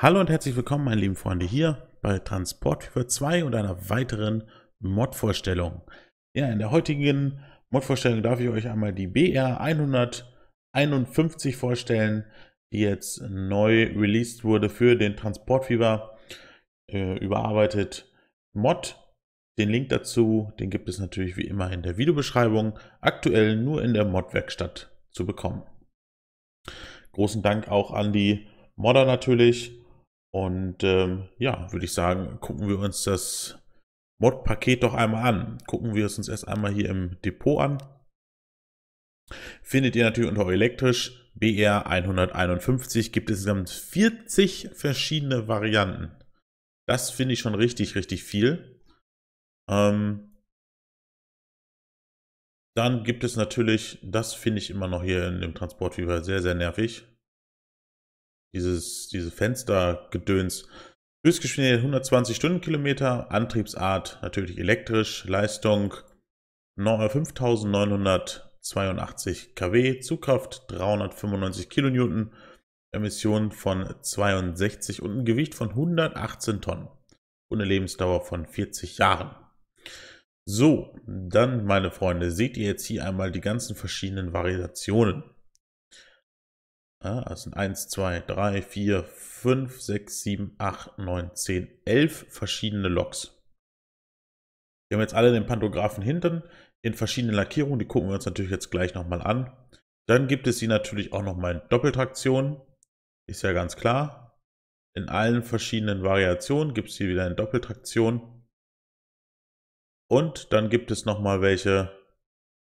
Hallo und herzlich willkommen, meine lieben Freunde, hier bei Transport für 2 und einer weiteren Mod-Vorstellung. Ja, in der heutigen Mod-Vorstellung darf ich euch einmal die BR 151 vorstellen, die jetzt neu released wurde für den Transportfieber äh, überarbeitet Mod. Den Link dazu, den gibt es natürlich wie immer in der Videobeschreibung, aktuell nur in der Mod-Werkstatt zu bekommen. Großen Dank auch an die Modder natürlich und ähm, ja, würde ich sagen, gucken wir uns das Mod-Paket doch einmal an. Gucken wir es uns erst einmal hier im Depot an. Findet ihr natürlich unter elektrisch BR 151 gibt es insgesamt 40 verschiedene Varianten. Das finde ich schon richtig, richtig viel. Ähm, dann gibt es natürlich, das finde ich immer noch hier in dem Transportfieber sehr, sehr nervig, dieses, diese Fenstergedöns. Höchstgeschwindigkeit 120 Stundenkilometer, Antriebsart natürlich elektrisch, Leistung 5982 äh, kW, Zugkraft 395 Kilonewton, Emissionen von 62 und ein Gewicht von 118 Tonnen und eine Lebensdauer von 40 Jahren. So, dann meine Freunde, seht ihr jetzt hier einmal die ganzen verschiedenen Variationen. Also das sind 1, 2, 3, 4, 5, 6, 7, 8, 9, 10, 11 verschiedene Loks. Wir haben jetzt alle den Pantographen hinten in verschiedenen Lackierungen. Die gucken wir uns natürlich jetzt gleich nochmal an. Dann gibt es sie natürlich auch nochmal in Doppeltraktion. Ist ja ganz klar. In allen verschiedenen Variationen gibt es sie wieder in Doppeltraktion. Und dann gibt es nochmal welche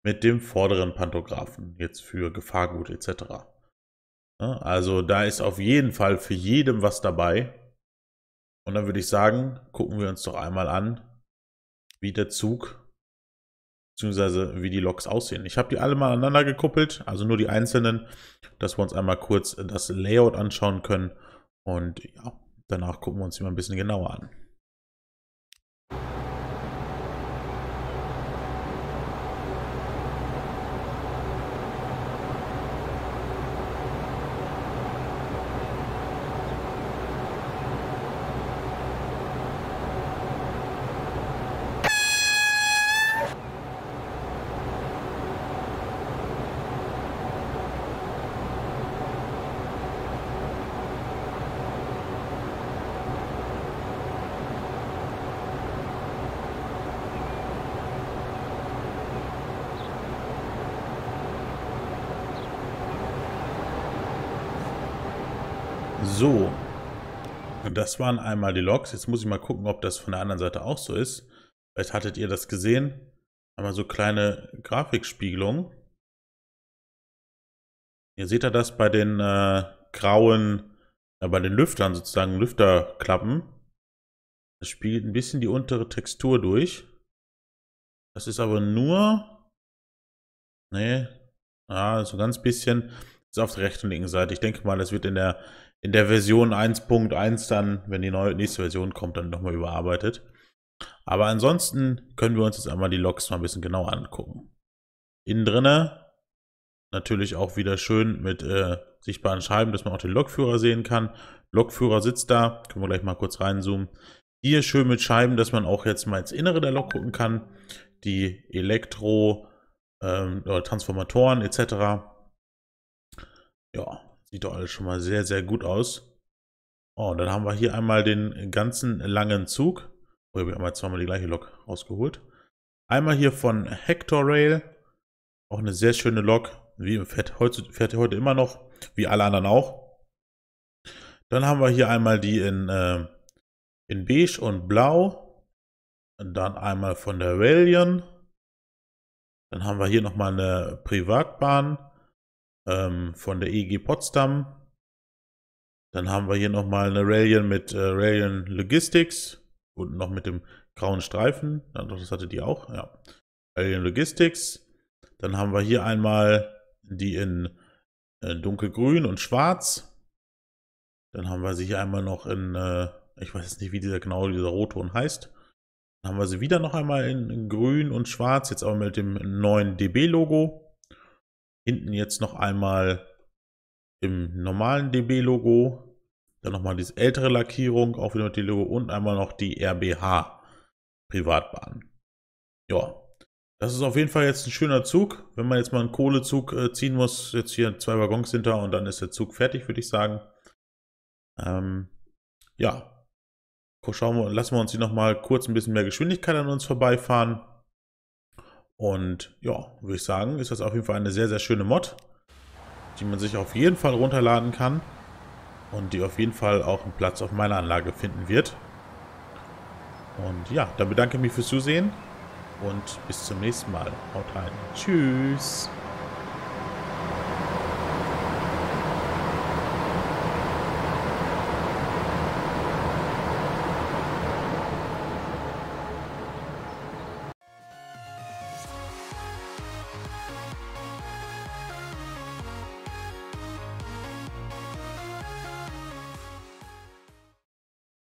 mit dem vorderen Pantographen, jetzt für Gefahrgut etc. Ne? Also da ist auf jeden Fall für jedem was dabei. Und dann würde ich sagen, gucken wir uns doch einmal an, wie der Zug bzw. wie die Loks aussehen. Ich habe die alle mal aneinander gekuppelt, also nur die einzelnen, dass wir uns einmal kurz das Layout anschauen können. Und ja, danach gucken wir uns die mal ein bisschen genauer an. So. Und das waren einmal die Logs. Jetzt muss ich mal gucken, ob das von der anderen Seite auch so ist. Vielleicht hattet ihr das gesehen. Einmal so kleine Grafikspiegelung. Ihr seht ja das bei den äh, grauen, äh, bei den Lüftern sozusagen, Lüfterklappen. Das spiegelt ein bisschen die untere Textur durch. Das ist aber nur, nee, ja, so ganz bisschen. Ist auf der rechten und linken Seite. Ich denke mal, das wird in der, in der Version 1.1 dann, wenn die neue, nächste Version kommt, dann nochmal überarbeitet. Aber ansonsten können wir uns jetzt einmal die Loks mal ein bisschen genauer angucken. Innen drinne natürlich auch wieder schön mit äh, sichtbaren Scheiben, dass man auch den Lokführer sehen kann. Lokführer sitzt da, können wir gleich mal kurz reinzoomen. Hier schön mit Scheiben, dass man auch jetzt mal ins Innere der Lok gucken kann. Die Elektro- ähm, Transformatoren etc. Ja, sieht doch alles schon mal sehr, sehr gut aus. Oh, und dann haben wir hier einmal den ganzen langen Zug. Oh, habe ich einmal zweimal die gleiche Lok rausgeholt. Einmal hier von Hector Rail. Auch eine sehr schöne Lok. Wie im Fett. Heute, fährt heute immer noch. Wie alle anderen auch. Dann haben wir hier einmal die in, äh, in Beige und Blau. Und dann einmal von der Valion. Dann haben wir hier nochmal eine Privatbahn ähm, von der EG Potsdam. Dann haben wir hier nochmal eine Railion mit äh, Railion Logistics. und noch mit dem grauen Streifen. Ja, doch, das hatte die auch. Ja. Railion Logistics. Dann haben wir hier einmal die in äh, dunkelgrün und schwarz. Dann haben wir sie hier einmal noch in, äh, ich weiß jetzt nicht, wie dieser genau dieser Rotton heißt. Dann haben wir sie wieder noch einmal in, in grün und schwarz, jetzt aber mit dem neuen DB-Logo. Hinten jetzt noch einmal im normalen DB-Logo. Dann nochmal diese ältere Lackierung, auch wieder mit dem Logo und einmal noch die RBH Privatbahn. Ja, das ist auf jeden Fall jetzt ein schöner Zug. Wenn man jetzt mal einen Kohlezug äh, ziehen muss, jetzt hier zwei Waggons hinter und dann ist der Zug fertig, würde ich sagen. Ähm, ja, schauen wir, lassen wir uns hier nochmal kurz ein bisschen mehr Geschwindigkeit an uns vorbeifahren. Und ja, würde ich sagen, ist das auf jeden Fall eine sehr, sehr schöne Mod, die man sich auf jeden Fall runterladen kann und die auf jeden Fall auch einen Platz auf meiner Anlage finden wird. Und ja, dann bedanke ich mich fürs Zusehen und bis zum nächsten Mal. Haut rein. Tschüss.